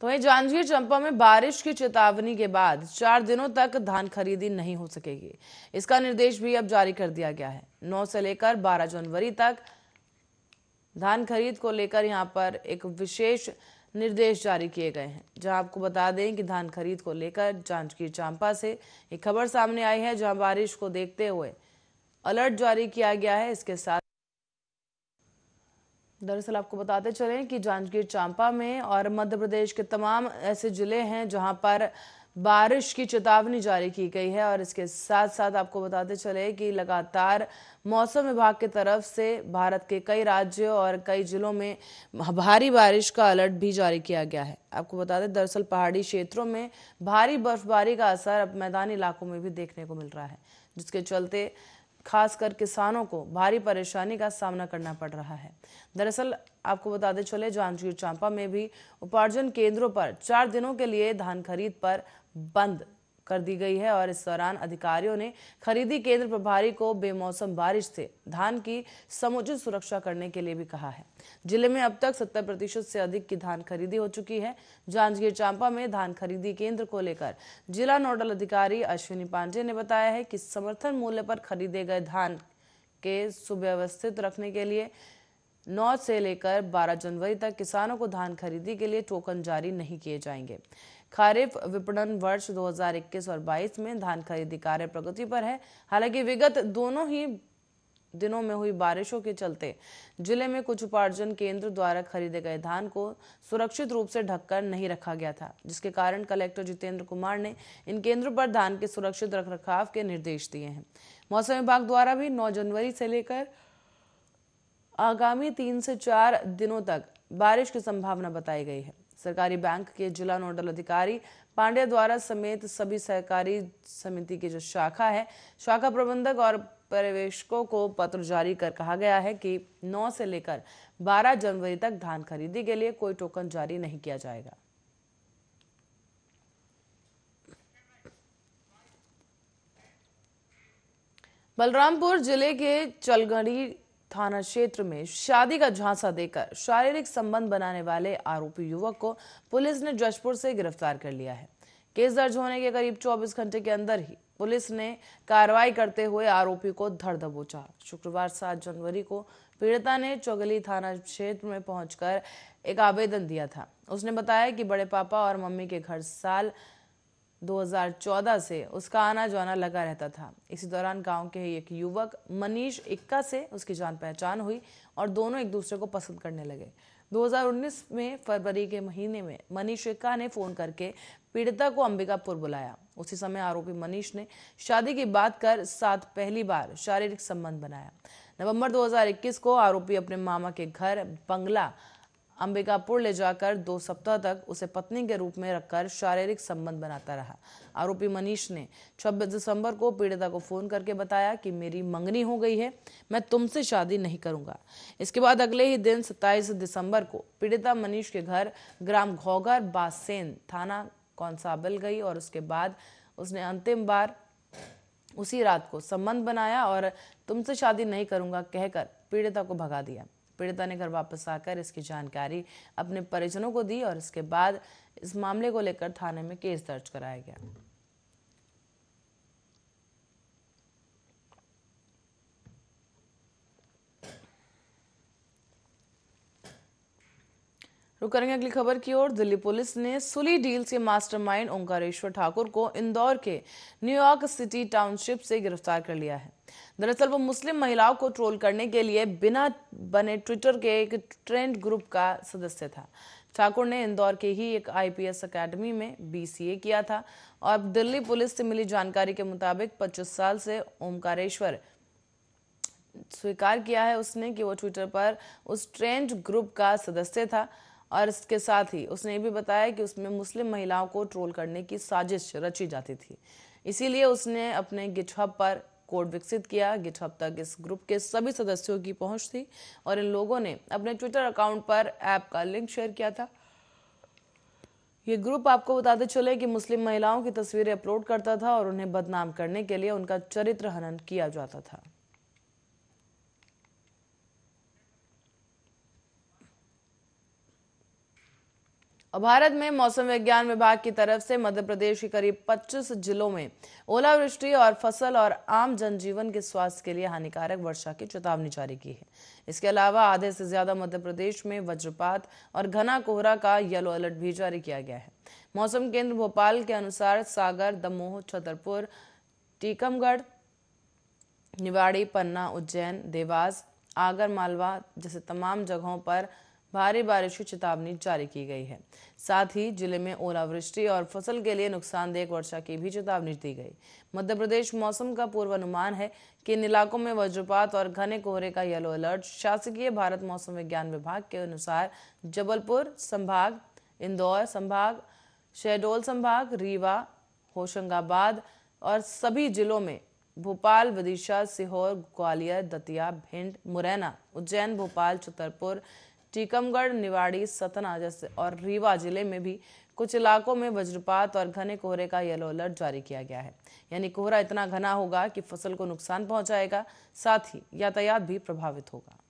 तो वही जांजगीर चंपा में बारिश की चेतावनी के बाद चार दिनों तक धान खरीदी नहीं हो सकेगी इसका निर्देश भी अब जारी कर दिया गया है 9 से लेकर 12 जनवरी तक धान खरीद को लेकर यहां पर एक विशेष निर्देश जारी किए गए हैं जहां आपको बता दें कि धान खरीद को लेकर जांजगीर चांपा से एक खबर सामने आई है जहां बारिश को देखते हुए अलर्ट जारी किया गया है इसके साथ दरअसल आपको बताते चलें कि जांजगीर चांपा में और मध्य प्रदेश के तमाम ऐसे जिले हैं जहां पर बारिश की चेतावनी जारी की गई है और इसके साथ साथ आपको बताते चले कि लगातार मौसम विभाग की तरफ से भारत के कई राज्यों और कई जिलों में भारी बारिश का अलर्ट भी जारी किया गया है आपको बता दें दरअसल पहाड़ी क्षेत्रों में भारी बर्फबारी का असर अब मैदानी इलाकों में भी देखने को मिल रहा है जिसके चलते खासकर किसानों को भारी परेशानी का सामना करना पड़ रहा है दरअसल आपको बताते चले जांजगीर चांपा में भी उपार्जन केंद्रों पर चार दिनों के लिए धान खरीद पर बंद कर दी गई है और इस दौरान अधिकारियों ने खरीदी केंद्र प्रभारी को बेमौसम बारिश से धान की समुचित सुरक्षा करने के लिए भी कहा है जिले में अब तक सत्तर प्रतिशत से अधिक की धान खरीदी हो चुकी है जांजगीर चांपा में धान खरीदी केंद्र को लेकर जिला नोडल अधिकारी अश्विनी पांडे ने बताया है कि समर्थन मूल्य पर खरीदे गए धान के सुव्यवस्थित रखने के लिए 9 से लेकर 12 जनवरी तक किसानों को धान खरीदी के लिए टोकन जारी नहीं किए जाएंगे खरीफ विपणन वर्ष 2021 और 22 में धान खरीदी कार्य प्रगति पर है हालांकि विगत दोनों ही दिनों में हुई बारिशों के चलते जिले में कुछ उपार्जन केंद्र द्वारा खरीदे गए धान को सुरक्षित रूप से ढककर नहीं रखा गया था जिसके कारण कलेक्टर जितेंद्र कुमार ने इन केंद्रों पर धान के सुरक्षित रखरखाव के निर्देश दिए हैं मौसम विभाग द्वारा भी 9 जनवरी से लेकर आगामी तीन से चार दिनों तक बारिश की संभावना बताई गई है सरकारी बैंक के जिला नोडल अधिकारी पांडे द्वारा समेत सभी सहकारी समिति की जो शाखा है शाखा प्रबंधक और पर्यवेक्षकों को पत्र जारी कर कहा गया है कि 9 से लेकर 12 जनवरी तक धान खरीदी के लिए कोई टोकन जारी नहीं किया जाएगा बलरामपुर जिले के चलगढ़ी थाना क्षेत्र में शादी का झांसा देकर शारीरिक संबंध बनाने वाले आरोपी युवक को पुलिस ने जशपुर से गिरफ्तार कर लिया है केस दर्ज होने के करीब 24 घंटे के अंदर ही पुलिस ने कार्रवाई करते हुए आरोपी को धर दबोचा शुक्रवार 7 जनवरी को पीड़िता ने चौगली थाना क्षेत्र में पहुंचकर एक आवेदन दिया था उसने बताया कि बड़े पापा और मम्मी के घर साल 2014 से उसका आना जाना लगा रहता था इसी दौरान गांव के एक युवक मनीष इक्का से उसकी जान पहचान हुई और दोनों एक दूसरे को पसंद करने लगे 2019 में फरवरी के महीने में मनीष इक्का ने फोन करके पीड़िता को अंबिकापुर बुलाया उसी समय आरोपी मनीष ने शादी की बात कर साथ पहली बार शारीरिक संबंध बनाया नवंबर 2021 को आरोपी अपने मामा के घर बंगला अंबिकापुर ले जाकर दो सप्ताह तक उसे पत्नी के रूप में रखकर शारीरिक संबंध बनाता रहा आरोपी मनीष ने 26 दिसंबर को पीड़िता को फोन करके बताया कि मेरी मंगनी हो गई है मैं तुमसे शादी नहीं करूंगा इसके बाद अगले ही दिन 27 दिसंबर को पीड़िता मनीष के घर ग्राम घोघर बासेन थाना कौनसाबल गई और उसके बाद उसने अंतिम बार उसी रात को संबंध बनाया और तुमसे शादी नहीं करूंगा कहकर पीड़िता को भगा दिया पीड़िता ने घर वापस आकर इसकी जानकारी अपने परिजनों को दी और इसके बाद इस मामले को लेकर थाने में केस दर्ज कराया गया रुक करेंगे अगली खबर की ओर दिल्ली पुलिस ने सुली डील के मास्टरमाइंड ओंकारेश्वर ठाकुर को इंदौर के न्यूयॉर्क सिटी टाउनशिप से गिरफ्तार कर लिया है दरअसल वो मुस्लिम महिलाओं को ट्रोल करने के लिए बिना बने ट्विटर के एक ट्रेंड ग्रुप का सदस्य था ठाकुर ने इंदौर के ही एक आईपीएस एकेडमी में बीसीए किया था और दिल्ली पुलिस से मिली जानकारी के मुताबिक 25 साल से ओमकारेश्वर स्वीकार किया है उसने कि वो ट्विटर पर उस ट्रेंड ग्रुप का सदस्य था और इसके साथ ही उसने ये भी बताया कि उसमें मुस्लिम महिलाओं को ट्रोल करने की साजिश रची जाती थी इसीलिए उसने अपने गिटहब पर कोड विकसित किया गिटहब तक इस ग्रुप के सभी सदस्यों की पहुंच थी और इन लोगों ने अपने ट्विटर अकाउंट पर ऐप का लिंक शेयर किया था ये ग्रुप आपको बताते चले कि मुस्लिम महिलाओं की तस्वीरें अपलोड करता था और उन्हें बदनाम करने के लिए उनका चरित्र हनन किया जाता था भारत में मौसम विज्ञान विभाग की तरफ से मध्य प्रदेश के करीब 25 जिलों में ओलावृष्टि और फसल और आम जनजीवन के स्वास्थ्य के लिए हानिकारक वर्षा की चेतावनी जारी की है इसके अलावा आधे से ज्यादा मध्य प्रदेश में वज्रपात और घना कोहरा का येलो अलर्ट भी जारी किया गया है मौसम केंद्र भोपाल के अनुसार सागर दमोह छतरपुर टीकमगढ़ निवाड़ी पन्ना उज्जैन देवास आगर मालवा जैसे तमाम जगहों पर भारी बारिश की चेतावनी जारी की गई है साथ ही जिले में ओलावृष्टि और फसल के लिए नुकसानदेह वर्षा की भी चेतावनी दी गई मध्य प्रदेश मौसम का पूर्वानुमान है कि इन इलाकों में वज्रपात और घने कोहरे का येलो अलर्ट शासकीय भारत मौसम विज्ञान विभाग के अनुसार जबलपुर संभाग इंदौर संभाग शहडोल संभाग रीवा होशंगाबाद और सभी जिलों में भोपाल विदिशा सीहोर ग्वालियर दतिया भिंड मुरैना उज्जैन भोपाल छतरपुर टीकमगढ़ निवाड़ी सतना जैसे और रीवा जिले में भी कुछ इलाकों में वज्रपात और घने कोहरे का येलो अलर्ट जारी किया गया है यानी कोहरा इतना घना होगा कि फसल को नुकसान पहुंचाएगा साथ ही यातायात भी प्रभावित होगा